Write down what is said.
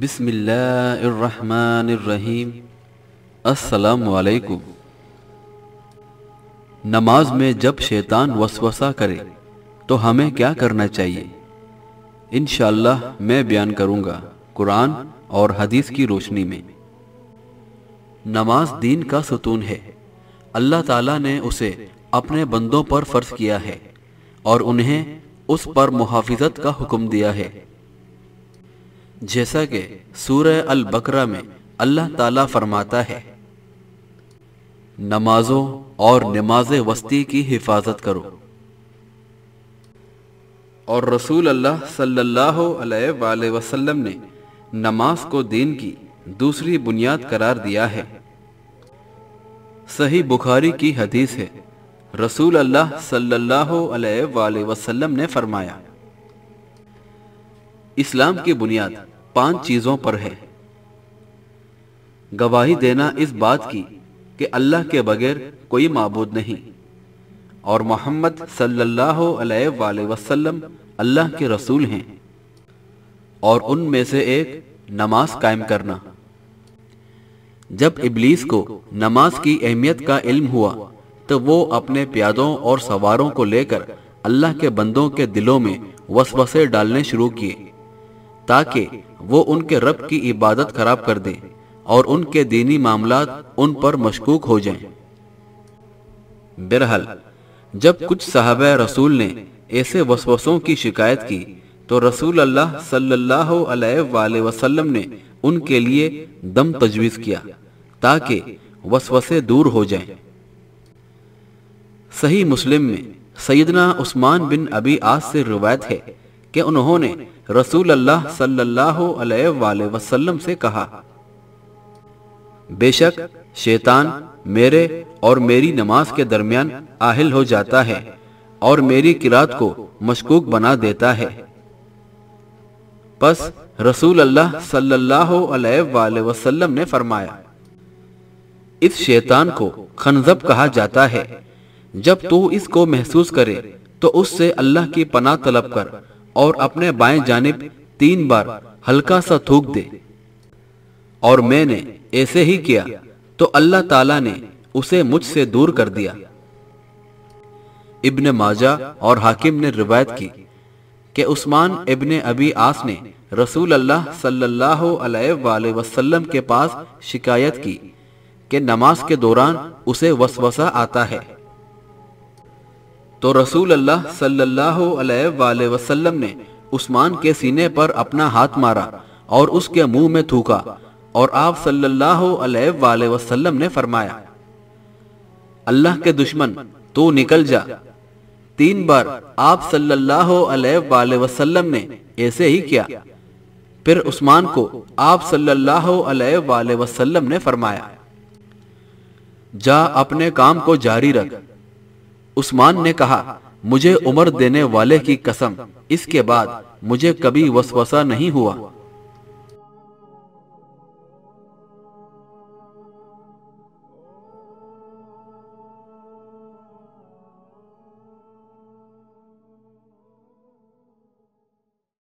बिसमीम असलकुम नमाज में जब शैतान वसवसा करे तो हमें क्या करना चाहिए इन मैं बयान करूंगा कुरान और हदीस की रोशनी में नमाज दीन का सुतून है अल्लाह ताला ने उसे अपने बंदों पर फर्ज किया है और उन्हें उस पर मुहाफिजत का हुक्म दिया है जैसा कि सूरह अल बकरा में अल्लाह ताला फरमाता है नमाजों और नमाज वस्ती की हिफाजत करो और रसूल अल्लाह सल्लल्लाहु अलैहि वसल्लम ने नमाज को दीन की दूसरी बुनियाद करार दिया है सही बुखारी की हदीस है रसूल अल्लाह सल्लल्लाहु अलैहि वसल्लम ने फरमाया इस्लाम की बुनियाद पांच चीजों पर है गवाही देना इस बात की कि अल्लाह के बगैर कोई मबूद नहीं और मोहम्मद सल्लल्लाहु अलैहि वसल्लम अल्लाह के रसूल हैं और उनमें से एक नमाज कायम करना जब इबलीस को नमाज की अहमियत का इल्म हुआ तो वो अपने प्यादों और सवारों को लेकर अल्लाह के बंदों के दिलों में वसवसे डालने शुरू किए ताकि वो उनके रब की इबादत खराब कर दें और उनके दीनी मामला उन पर मशकूक हो जाएं। बिरहल जब कुछ साहब रसूल ने ऐसे वसवसों की शिकायत की तो रसूल अल्लाह सल्लल्लाहु अलैहि वसल्लम ने उनके लिए दम तजवीज़ किया ताकि वसवसे दूर हो जाएं। सही मुस्लिम में सैदना उस्मान बिन अबी आस से रिवायत है कि उन्होंने रसूल अल्लाह सल्लल्लाहु अलैहि वसल्लम से कहा बेशक शैतान मेरे और मेरी नमाज के दरमियान आहिल हो जाता है और मेरी किरात को मशकूक बना देता है बस रसूल अल्लाह सल्लल्लाहु अलैहि वसल्लम ने फरमाया इस शैतान को खनजब कहा जाता है जब तू इसको महसूस करे तो उससे अल्लाह की पनाह तलब कर और अपने बाएं जानेब तीन बार हल्का सा थूक दे और मैंने ऐसे ही किया तो अल्लाह ताला ने उसे मुझसे दूर कर दिया इब्ने माजा और हाकिम ने रिवायत की कि उस्मान इब्ने अबी आस ने रसूल अल्लाह सल्लल्लाहु अलैहि वसल्लम के पास शिकायत की कि नमाज के दौरान उसे वसवसा आता है तो रसूल अल्लाह सल्लल्लाहु अलैहि वसल्लम ने उस्मान के सीने पर अपना हाथ मारा और उसके मुंह में थूका और आप सल्लल्लाहु अलैहि वसल्लम ने फरमाया अल्लाह के दुश्मन तू निकल जा तीन बार आप सल्लल्लाहु अलैहि वसल्लम ने ऐसे ही किया फिर उस्मान को आप सल्लल्लाहु अलैहि वसल्लम ने फरमाया जा अपने काम को जारी रख उस्मान ने कहा मुझे उम्र देने वाले की कसम इसके बाद मुझे कभी वसवसा नहीं हुआ